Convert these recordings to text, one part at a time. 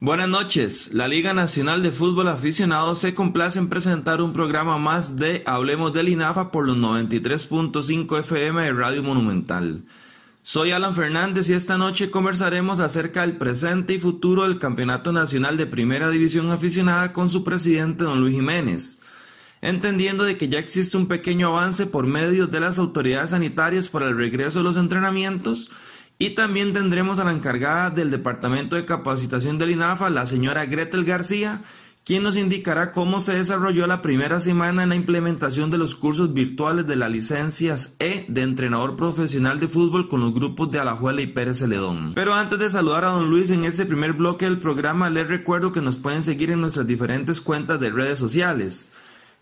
Buenas noches. La Liga Nacional de Fútbol Aficionado se complace en presentar un programa más de Hablemos del INAFA por los 93.5 FM de Radio Monumental. Soy Alan Fernández y esta noche conversaremos acerca del presente y futuro del Campeonato Nacional de Primera División Aficionada con su presidente don Luis Jiménez, entendiendo de que ya existe un pequeño avance por medio de las autoridades sanitarias para el regreso de los entrenamientos, y también tendremos a la encargada del Departamento de Capacitación del INAFA, la señora Gretel García, quien nos indicará cómo se desarrolló la primera semana en la implementación de los cursos virtuales de las licencias E de entrenador profesional de fútbol con los grupos de Alajuela y Pérez Celedón. Pero antes de saludar a don Luis en este primer bloque del programa, les recuerdo que nos pueden seguir en nuestras diferentes cuentas de redes sociales.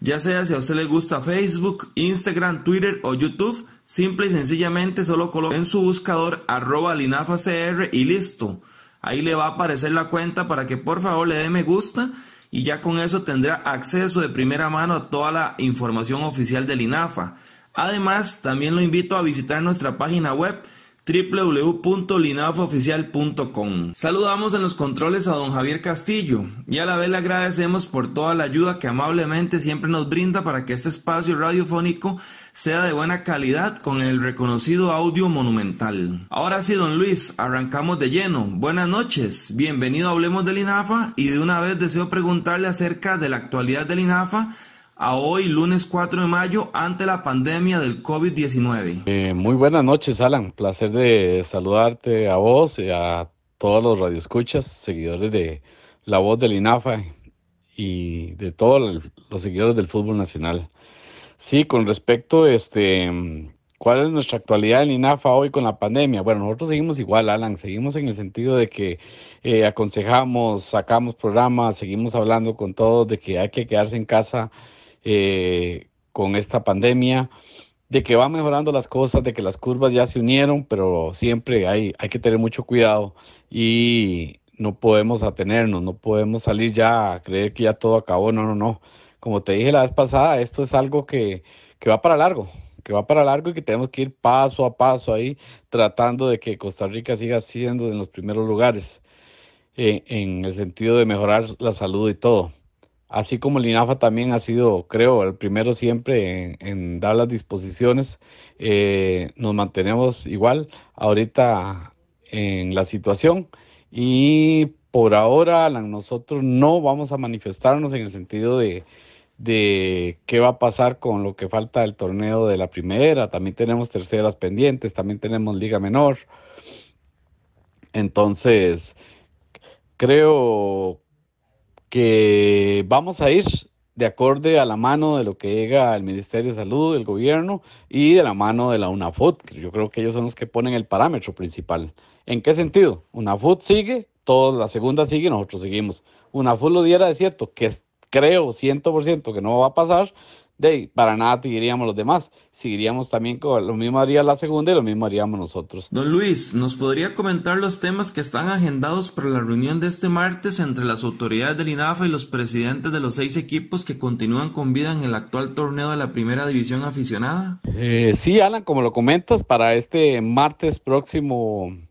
Ya sea si a usted le gusta Facebook, Instagram, Twitter o YouTube, Simple y sencillamente solo coloca en su buscador arroba linafacr y listo. Ahí le va a aparecer la cuenta para que por favor le dé me gusta y ya con eso tendrá acceso de primera mano a toda la información oficial de INAFA. Además, también lo invito a visitar nuestra página web www.linafoficial.com. Saludamos en los controles a don Javier Castillo y a la vez le agradecemos por toda la ayuda que amablemente siempre nos brinda para que este espacio radiofónico sea de buena calidad con el reconocido audio monumental. Ahora sí, don Luis, arrancamos de lleno. Buenas noches, bienvenido a Hablemos del INAFA y de una vez deseo preguntarle acerca de la actualidad del INAFA a hoy, lunes 4 de mayo, ante la pandemia del COVID-19. Eh, muy buenas noches, Alan. Placer de saludarte a vos y a todos los radioescuchas, seguidores de La Voz del INAFA y de todos los seguidores del fútbol nacional. Sí, con respecto, este, ¿cuál es nuestra actualidad en INAFA hoy con la pandemia? Bueno, nosotros seguimos igual, Alan, seguimos en el sentido de que eh, aconsejamos, sacamos programas, seguimos hablando con todos de que hay que quedarse en casa eh, con esta pandemia, de que van mejorando las cosas, de que las curvas ya se unieron, pero siempre hay, hay que tener mucho cuidado y no podemos atenernos, no podemos salir ya a creer que ya todo acabó, no, no, no. Como te dije la vez pasada, esto es algo que, va para largo, que va para largo y que tenemos que ir paso a paso ahí, tratando de que Costa Rica siga siendo en los primeros lugares, eh, en el sentido de mejorar la salud y todo así como el INAFA también ha sido, creo, el primero siempre en, dar las disposiciones, eh, nos mantenemos igual ahorita en la situación y por ahora nosotros no vamos a manifestarnos en el sentido de, de qué va a pasar con lo que falta del torneo de la primera, también tenemos terceras pendientes, también tenemos liga menor. Entonces, creo que vamos a ir de acorde a la mano de lo que llega al Ministerio de Salud, del gobierno y de la mano de la UNAFUT. yo creo que ellos son los que ponen el parámetro principal. ¿En qué sentido? UNAFUT sigue, todos, la segunda sigue, nosotros seguimos. UNAFUT lo diera de cierto, que creo 100% que no va a pasar de para nada seguiríamos los demás. Seguiríamos también con lo mismo haría la segunda y lo mismo haríamos nosotros. Don Luis, ¿nos podría comentar los temas que están agendados para la reunión de este martes entre las autoridades del INAFA y los presidentes de los seis equipos que continúan con vida en el actual torneo de la primera división aficionada? Eh, sí, Alan, como lo comentas, para este martes próximo 5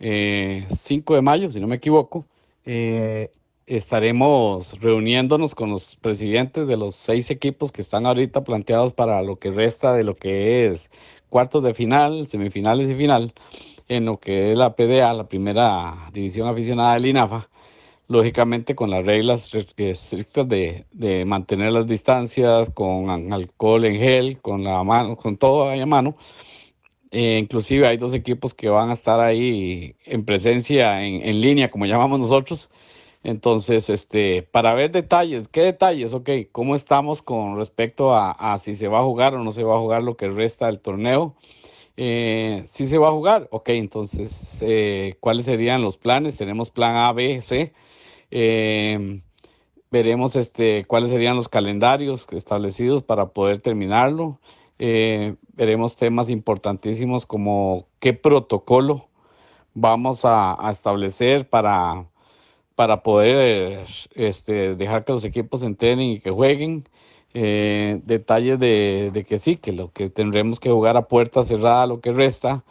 eh, de mayo, si no me equivoco. Eh, estaremos reuniéndonos con los presidentes de los seis equipos que están ahorita planteados para lo que resta de lo que es cuartos de final, semifinales y final, en lo que es la PDA, la primera división aficionada del INAFA, lógicamente con las reglas eh, estrictas de, mantener las distancias, con alcohol en gel, con la mano, con todo ahí a mano. Eh, inclusive hay dos equipos que van a estar ahí en presencia, en línea, como llamamos nosotros, entonces, este, para ver detalles, ¿qué detalles? Ok, ¿cómo estamos con respecto a, si se va a jugar o no se va a jugar lo que resta del torneo? si eh, ¿sí se va a jugar, ok, entonces, eh, ¿cuáles serían los planes? Tenemos plan A, B, C. Eh, veremos este, cuáles serían los calendarios establecidos para poder terminarlo. veremos temas importantísimos como qué protocolo vamos a establecer para para poder este, dejar que los equipos entrenen y que jueguen. Eh, detalles de, que sí, que lo que tendremos que jugar a puerta cerrada, lo que resta,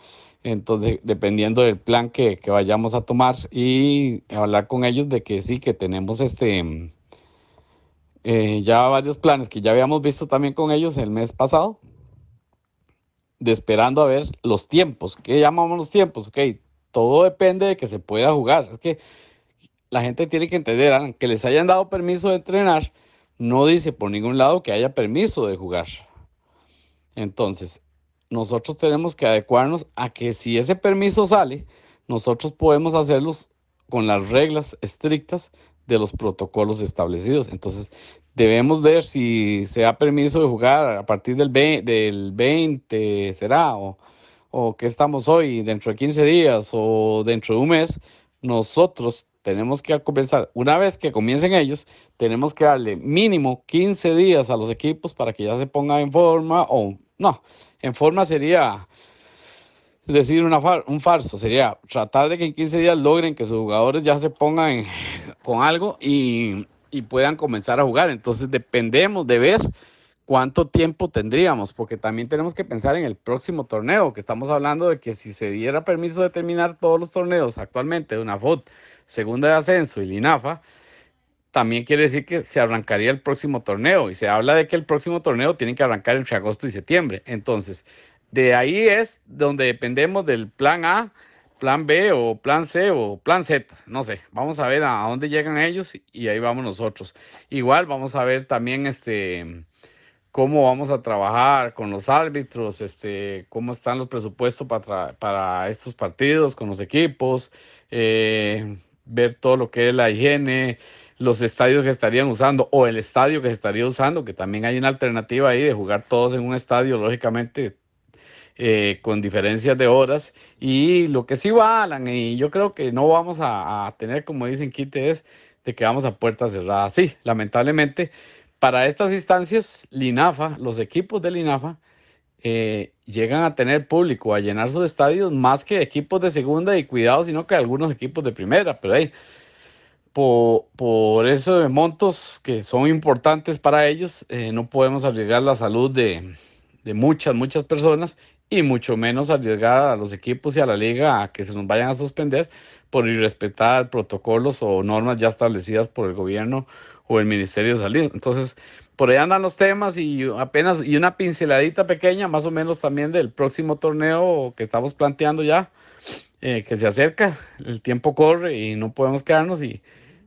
entonces dependiendo del plan que, vayamos a tomar y hablar con ellos de que sí, que tenemos este mm, eh, ya varios planes que ya habíamos visto también con ellos el mes pasado, de esperando a ver los tiempos, ¿qué llamamos los tiempos? Ok, todo depende de que se pueda jugar, es que la gente tiene que entender, que les hayan dado permiso de entrenar, no dice por ningún lado que haya permiso de jugar. Entonces, nosotros tenemos que adecuarnos a que si ese permiso sale, nosotros podemos hacerlos con las reglas estrictas de los protocolos establecidos. Entonces, debemos ver si se da permiso de jugar a partir del 20, del será, o, o que estamos hoy, dentro de 15 días o dentro de un mes. Nosotros tenemos que comenzar, una vez que comiencen ellos, tenemos que darle mínimo 15 días a los equipos para que ya se pongan en forma o no, en forma sería decir un falso, sería tratar de que en 15 días logren que sus jugadores ya se pongan con algo y, y puedan comenzar a jugar. Entonces dependemos de ver cuánto tiempo tendríamos, porque también tenemos que pensar en el próximo torneo, que estamos hablando de que si se diera permiso de terminar todos los torneos actualmente de una FUT, segunda de ascenso y Linafa, también quiere decir que se arrancaría el próximo torneo y se habla de que el próximo torneo tiene que arrancar entre agosto y septiembre. Entonces, de ahí es donde dependemos del plan A, plan B o plan C o plan Z, no sé, vamos a ver a dónde llegan ellos y ahí vamos nosotros. Igual vamos a ver también este cómo vamos a trabajar con los árbitros, este, cómo están los presupuestos para, para estos partidos, con los equipos, eh, ver todo lo que es la higiene, los estadios que estarían usando o el estadio que se estaría usando, que también hay una alternativa ahí de jugar todos en un estadio, lógicamente eh, con diferencias de horas. Y lo que sí va, y yo creo que no vamos a, tener, como dicen Quite, es de que vamos a puertas cerradas. Sí, lamentablemente para estas instancias, Linafa, los equipos de Linafa, eh, llegan a tener público, a llenar sus estadios más que equipos de segunda y cuidado, sino que algunos equipos de primera, pero ahí. por, esos montos que son importantes para ellos, eh, no podemos arriesgar la salud de, de muchas, muchas personas y mucho menos arriesgar a los equipos y a la liga a que se nos vayan a suspender por irrespetar protocolos o normas ya establecidas por el gobierno o el Ministerio de Salud. Entonces, por ahí andan los temas y apenas, y una pinceladita pequeña, más o menos también del próximo torneo que estamos planteando ya, eh, que se acerca, el tiempo corre y no podemos quedarnos y,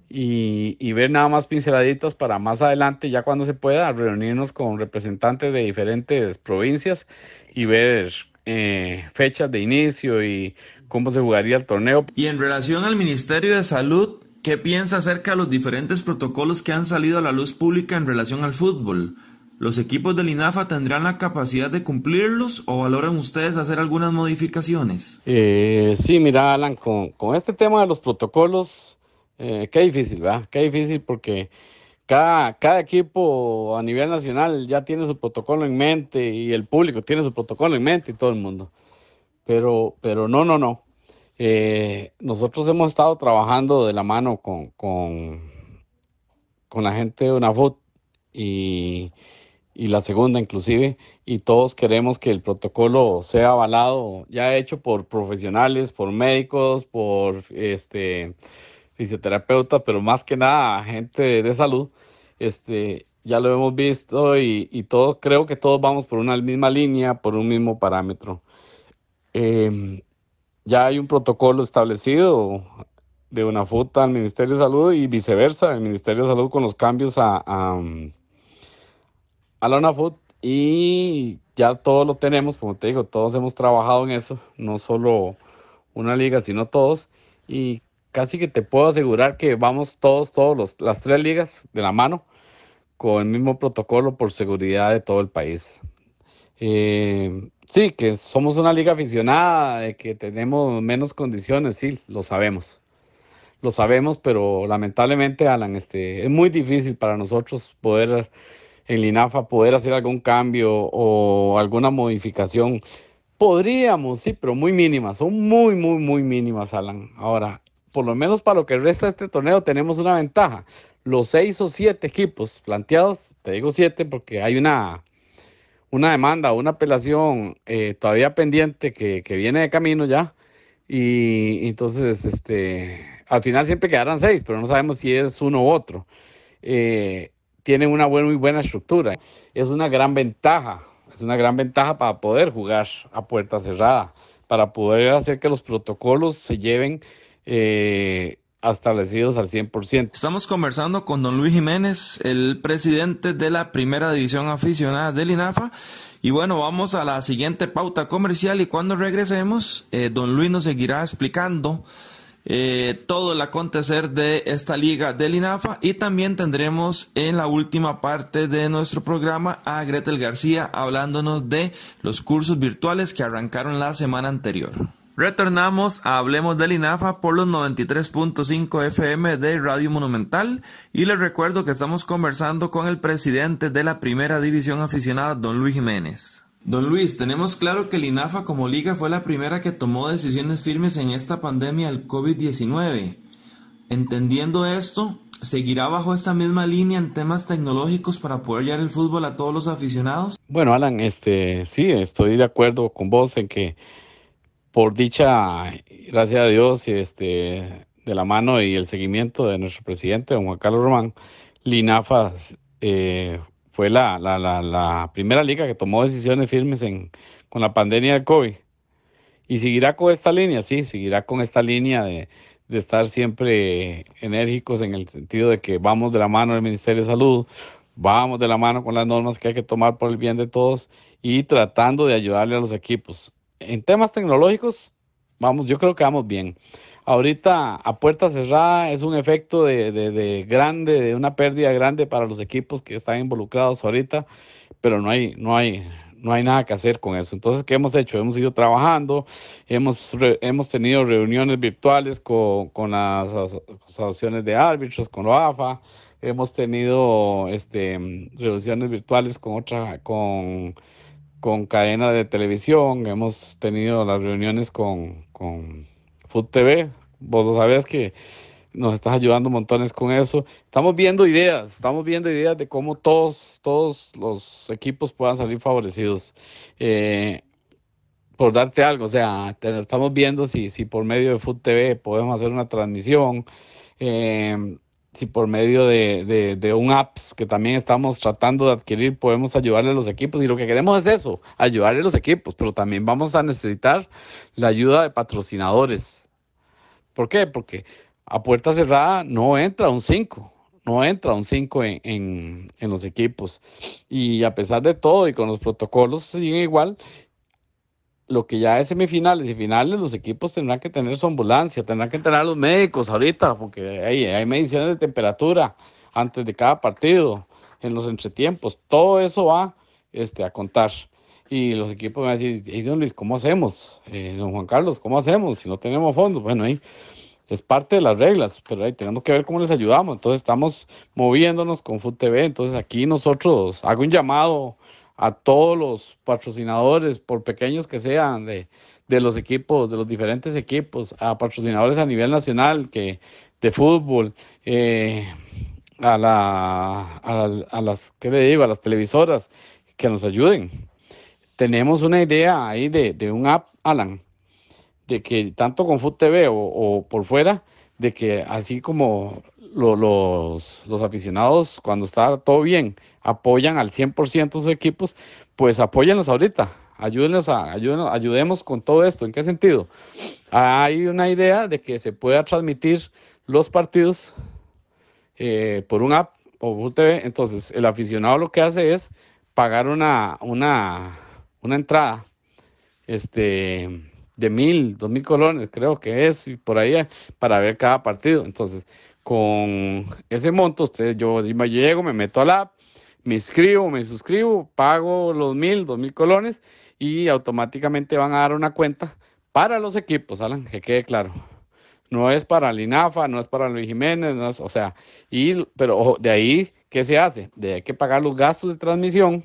y, ver nada más pinceladitas para más adelante, ya cuando se pueda, reunirnos con representantes de diferentes provincias y ver eh, fechas de inicio y cómo se jugaría el torneo. Y en relación al Ministerio de Salud, ¿Qué piensa acerca de los diferentes protocolos que han salido a la luz pública en relación al fútbol? ¿Los equipos del INAFA tendrán la capacidad de cumplirlos o valoran ustedes hacer algunas modificaciones? Eh, sí, mira, Alan, con, este tema de los protocolos, eh, qué difícil, ¿verdad? Qué difícil porque cada, cada equipo a nivel nacional ya tiene su protocolo en mente y el público tiene su protocolo en mente y todo el mundo. Pero, pero no, no, no. Eh, nosotros hemos estado trabajando de la mano con, con, la gente de UNAFUT y, y la segunda inclusive, y todos queremos que el protocolo sea avalado, ya hecho por profesionales, por médicos, por este, fisioterapeutas, pero más que nada gente de, salud. Este, ya lo hemos visto y, y todos, creo que todos vamos por una misma línea, por un mismo parámetro. Eh, ya hay un protocolo establecido de una FUTA al Ministerio de Salud y viceversa, el Ministerio de Salud con los cambios a, a, a la UNAFUT y ya todo lo tenemos, como te digo, todos hemos trabajado en eso, no solo una liga, sino todos y casi que te puedo asegurar que vamos todos, todos los, las tres ligas de la mano con el mismo protocolo por seguridad de todo el país. Eh, Sí, que somos una liga aficionada, de que tenemos menos condiciones, sí, lo sabemos. Lo sabemos, pero lamentablemente, Alan, este, es muy difícil para nosotros poder en Linafa poder hacer algún cambio o alguna modificación. Podríamos, sí, pero muy mínimas, son muy, muy, muy mínimas, Alan. Ahora, por lo menos para lo que resta de este torneo tenemos una ventaja. Los seis o siete equipos planteados, te digo siete porque hay una una demanda, una apelación eh, todavía pendiente que, viene de camino ya. Y, entonces, este, al final siempre quedarán seis, pero no sabemos si es uno u otro. Eh, tiene una buena, muy buena estructura. Es una gran ventaja, es una gran ventaja para poder jugar a puerta cerrada, para poder hacer que los protocolos se lleven eh, establecidos al 100%. Estamos conversando con don Luis Jiménez, el presidente de la primera división aficionada del INAFA. Y bueno, vamos a la siguiente pauta comercial y cuando regresemos, eh, don Luis nos seguirá explicando eh, todo el acontecer de esta liga del INAFA y también tendremos en la última parte de nuestro programa a Gretel García hablándonos de los cursos virtuales que arrancaron la semana anterior. Retornamos a Hablemos del INAFA por los 93.5 FM de Radio Monumental y les recuerdo que estamos conversando con el presidente de la primera división aficionada, don Luis Jiménez. Don Luis, tenemos claro que el INAFA como liga fue la primera que tomó decisiones firmes en esta pandemia del COVID-19. Entendiendo esto, ¿seguirá bajo esta misma línea en temas tecnológicos para poder llevar el fútbol a todos los aficionados? Bueno, Alan, este, sí, estoy de acuerdo con vos en que por dicha, gracias a Dios, este, de la mano y el seguimiento de nuestro presidente, don Juan Carlos Román, Linafa eh, fue la, primera liga que tomó decisiones firmes en, con la pandemia del COVID. Y seguirá con esta línea, sí, seguirá con esta línea de estar siempre enérgicos en el sentido de que vamos de la mano del Ministerio de Salud, vamos de la mano con las normas que hay que tomar por el bien de todos y tratando de ayudarle a los equipos en temas tecnológicos, vamos, yo creo que vamos bien. Ahorita a puerta cerrada es un efecto de, de, de, grande, de una pérdida grande para los equipos que están involucrados ahorita, pero no hay, no hay, no hay nada que hacer con eso. Entonces, ¿qué hemos hecho? Hemos ido trabajando, hemos, hemos tenido reuniones virtuales con, con las asociaciones de árbitros, con la AFA, hemos tenido este, reuniones virtuales con otra, con con Cadena de televisión, hemos tenido las reuniones con, con Food TV. Vos lo sabes que nos estás ayudando montones con eso. Estamos viendo ideas, estamos viendo ideas de cómo todos, todos los equipos puedan salir favorecidos. Eh, por darte algo, o sea, estamos viendo si, si por medio de Food TV podemos hacer una transmisión. Eh, si por medio de, un apps que también estamos tratando de adquirir podemos ayudarle a los equipos. Y lo que queremos es eso, ayudarle a los equipos, pero también vamos a necesitar la ayuda de patrocinadores. ¿Por qué? Porque a puerta cerrada no entra un 5, no entra un 5 en, en, en los equipos. Y a pesar de todo y con los protocolos siguen igual lo que ya es semifinales y finales, los equipos tendrán que tener su ambulancia, tendrán que tener a los médicos ahorita, porque hay, hay mediciones de temperatura antes de cada partido, en los entretiempos, todo eso va este, a contar. Y los equipos van a decir, Luis, ¿cómo hacemos? Eh, don Juan Carlos, ¿cómo hacemos si no tenemos fondos? Bueno, ahí es parte de las reglas, pero ahí tenemos que ver cómo les ayudamos. Entonces estamos moviéndonos con FUTV, entonces aquí nosotros hago un llamado a todos los patrocinadores, por pequeños que sean, de, los equipos, de los diferentes equipos, a patrocinadores a nivel nacional que, de fútbol, eh, a, la, a, las, ¿qué le digo? A las televisoras que nos ayuden. Tenemos una idea ahí de, un app, Alan, de que tanto con Food TV o por fuera, de que así como los, aficionados, cuando está todo bien, apoyan al 100% sus equipos, pues apóyenlos ahorita, ayúdenos a, ayudemos con todo esto. ¿En qué sentido? Hay una idea de que se pueda transmitir los partidos eh, por un app o por TV. Entonces, el aficionado lo que hace es pagar una, una, una entrada este, de mil, dos mil colones, creo que es, y por ahí, para ver cada partido. Entonces, con ese monto, usted, yo llego, me meto la app, me inscribo, me suscribo, pago los mil, dos mil colones y automáticamente van a dar una cuenta para los equipos, Alan, que quede claro. No es para el INAFA, no es para Luis Jiménez, no es, o sea, y, pero de ahí, ¿qué se hace? De ahí hay que pagar los gastos de transmisión,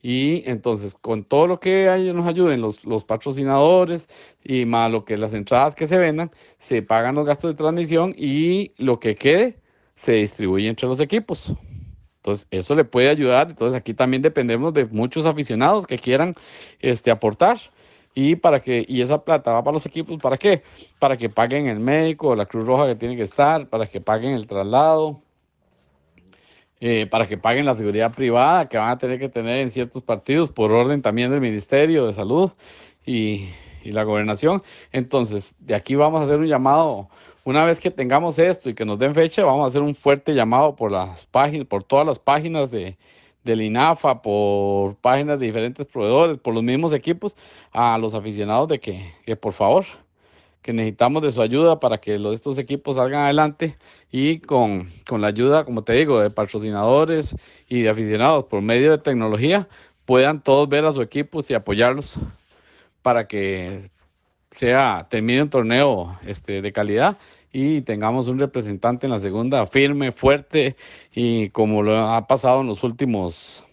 y entonces, con todo lo que nos ayuden, los, los, patrocinadores y más lo que las entradas que se vendan, se pagan los gastos de transmisión y lo que quede se distribuye entre los equipos. Entonces, eso le puede ayudar. Entonces, aquí también dependemos de muchos aficionados que quieran este, aportar. Y, para que, y esa plata va para los equipos, ¿para qué? Para que paguen el médico, la Cruz Roja que tiene que estar, para que paguen el traslado, eh, para que paguen la seguridad privada que van a tener que tener en ciertos partidos por orden también del Ministerio de Salud y, la gobernación. Entonces, de aquí vamos a hacer un llamado. Una vez que tengamos esto y que nos den fecha, vamos a hacer un fuerte llamado por las páginas, por todas las páginas de, del INAFA, por páginas de diferentes proveedores, por los mismos equipos, a los aficionados de que, que por favor que necesitamos de su ayuda para que los, estos equipos salgan adelante y con, la ayuda, como te digo, de patrocinadores y de aficionados por medio de tecnología, puedan todos ver a su equipo y apoyarlos para que sea, termine un torneo este, de calidad y tengamos un representante en la segunda firme, fuerte y como lo ha pasado en los últimos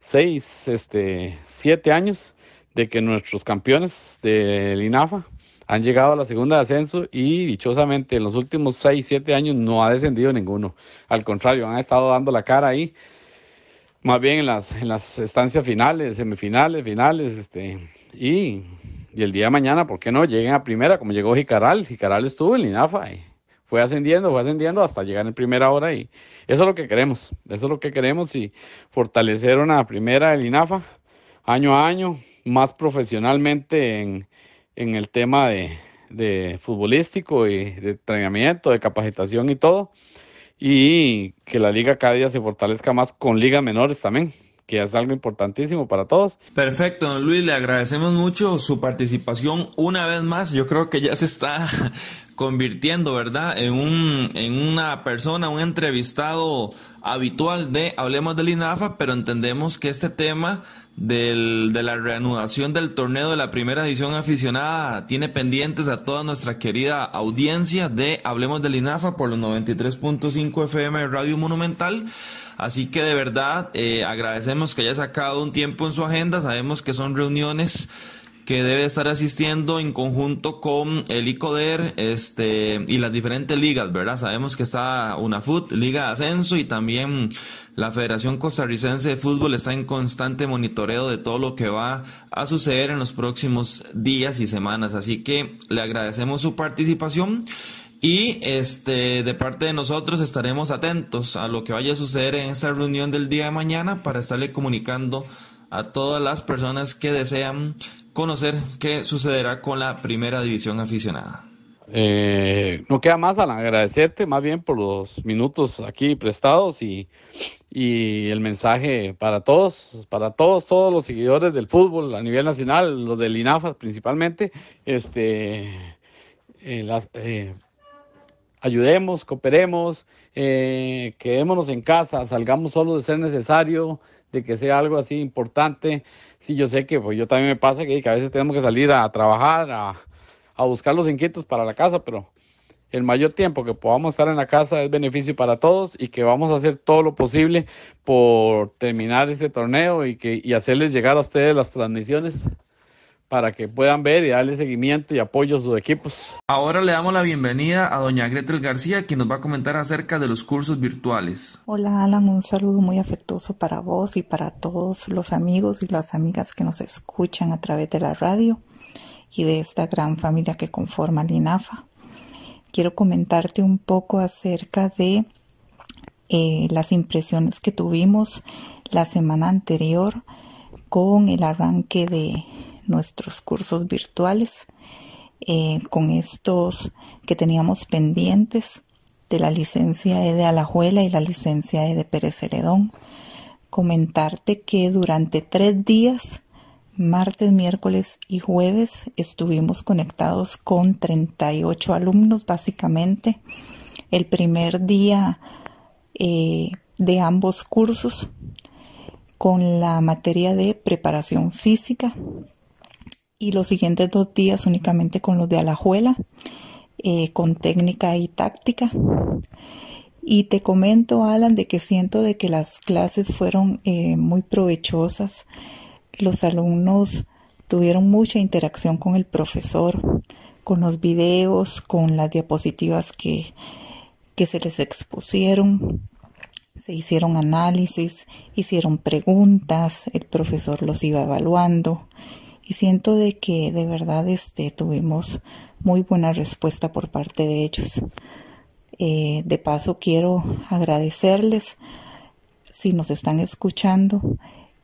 seis, este, siete años de que nuestros campeones del INAFA han llegado a la segunda de ascenso y dichosamente en los últimos 6, 7 años no ha descendido ninguno. Al contrario, han estado dando la cara ahí, más bien en las, en las estancias finales, semifinales, finales, este, y, y el día de mañana, ¿por qué no? Lleguen a primera, como llegó Jicaral. Jicaral estuvo en Linafa y fue ascendiendo, fue ascendiendo hasta llegar en primera hora y eso es lo que queremos, eso es lo que queremos y fortalecer una primera de Linafa año a año, más profesionalmente en en el tema de, de futbolístico y de entrenamiento, de capacitación y todo. Y que la liga cada día se fortalezca más con ligas menores también, que es algo importantísimo para todos. Perfecto, don Luis, le agradecemos mucho su participación una vez más. Yo creo que ya se está convirtiendo, ¿verdad?, en, un, en una persona, un entrevistado habitual de Hablemos del INAFA, pero entendemos que este tema del, de la reanudación del torneo de la primera edición aficionada tiene pendientes a toda nuestra querida audiencia de Hablemos del INAFA por los 93.5 FM Radio Monumental. Así que de verdad eh, agradecemos que haya sacado un tiempo en su agenda. Sabemos que son reuniones que debe estar asistiendo en conjunto con el ICODER este, y las diferentes ligas, ¿verdad? Sabemos que está UNAFUT, Liga de Ascenso y también la Federación Costarricense de Fútbol está en constante monitoreo de todo lo que va a suceder en los próximos días y semanas. Así que le agradecemos su participación. Y este, de parte de nosotros estaremos atentos a lo que vaya a suceder en esta reunión del día de mañana para estarle comunicando a todas las personas que desean conocer qué sucederá con la primera división aficionada. Eh, no queda más, al agradecerte más bien por los minutos aquí prestados y, el mensaje para todos, para todos, todos los seguidores del fútbol a nivel nacional, los del INAFAS principalmente, este, eh, eh, ayudemos, cooperemos, quedémonos en casa, salgamos solo de ser necesario, que sea algo así importante. Sí, yo sé que pues, yo también me pasa que, a veces tenemos que salir a trabajar, a, buscar los inquietos para la casa, pero el mayor tiempo que podamos estar en la casa es beneficio para todos y que vamos a hacer todo lo posible por terminar este torneo y, que, y hacerles llegar a ustedes las transmisiones para que puedan ver y darle seguimiento y apoyo a sus equipos. Ahora le damos la bienvenida a doña Gretel García, quien nos va a comentar acerca de los cursos virtuales. Hola Alan, un saludo muy afectuoso para vos y para todos los amigos y las amigas que nos escuchan a través de la radio y de esta gran familia que conforma Inafa. Quiero comentarte un poco acerca de eh, las impresiones que tuvimos la semana anterior con el arranque de nuestros cursos virtuales eh, con estos que teníamos pendientes de la licencia E de Alajuela y la licencia E de Pérez Celedón. Comentarte que durante tres días, martes, miércoles y jueves, estuvimos conectados con 38 alumnos básicamente. El primer día eh, de ambos cursos con la materia de preparación física y los siguientes dos días únicamente con los de Alajuela, eh, con técnica y táctica. Y te comento, Alan, de que siento de que las clases fueron eh, muy provechosas. Los alumnos tuvieron mucha interacción con el profesor, con los videos, con las diapositivas que, que se les expusieron. Se hicieron análisis, hicieron preguntas, el profesor los iba evaluando y siento de que de verdad este, tuvimos muy buena respuesta por parte de ellos. Eh, de paso quiero agradecerles si nos están escuchando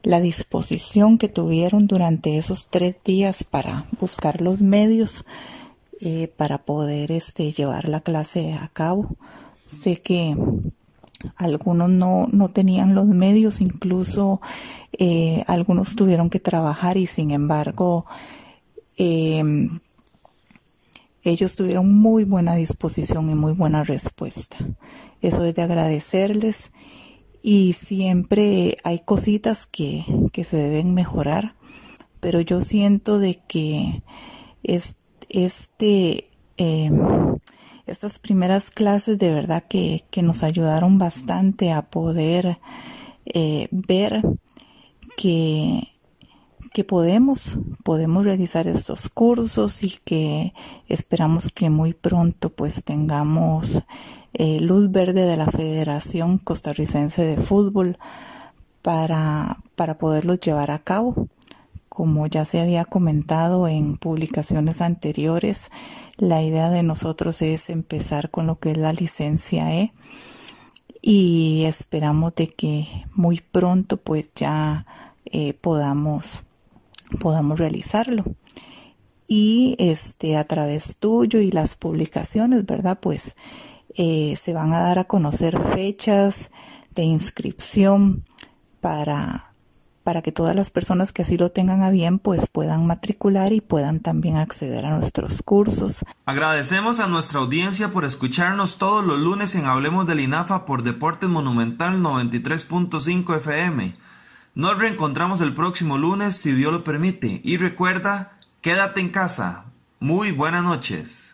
la disposición que tuvieron durante esos tres días para buscar los medios eh, para poder este, llevar la clase a cabo. Sé que algunos no, tenían los medios, incluso eh, algunos tuvieron que trabajar y sin embargo em, ellos tuvieron muy buena disposición y muy buena respuesta. Eso es de agradecerles y siempre hay cositas que, se deben mejorar, pero yo siento de que este, em, estas primeras clases de verdad que, nos ayudaron bastante a poder eh, ver que, podemos, podemos realizar estos cursos y que esperamos que muy pronto pues tengamos eh, luz verde de la Federación Costarricense de Fútbol para, para poderlos llevar a cabo. Como ya se había comentado en publicaciones anteriores, la idea de nosotros es empezar con lo que es la licencia E y esperamos de que muy pronto pues ya eh, podamos, podamos realizarlo y este a través tuyo y las publicaciones verdad pues eh, se van a dar a conocer fechas de inscripción para para que todas las personas que así lo tengan a bien pues puedan matricular y puedan también acceder a nuestros cursos. Agradecemos a nuestra audiencia por escucharnos todos los lunes en Hablemos del INAFA por Deportes Monumental 93.5 FM. Nos reencontramos el próximo lunes si Dios lo permite y recuerda, quédate en casa. Muy buenas noches.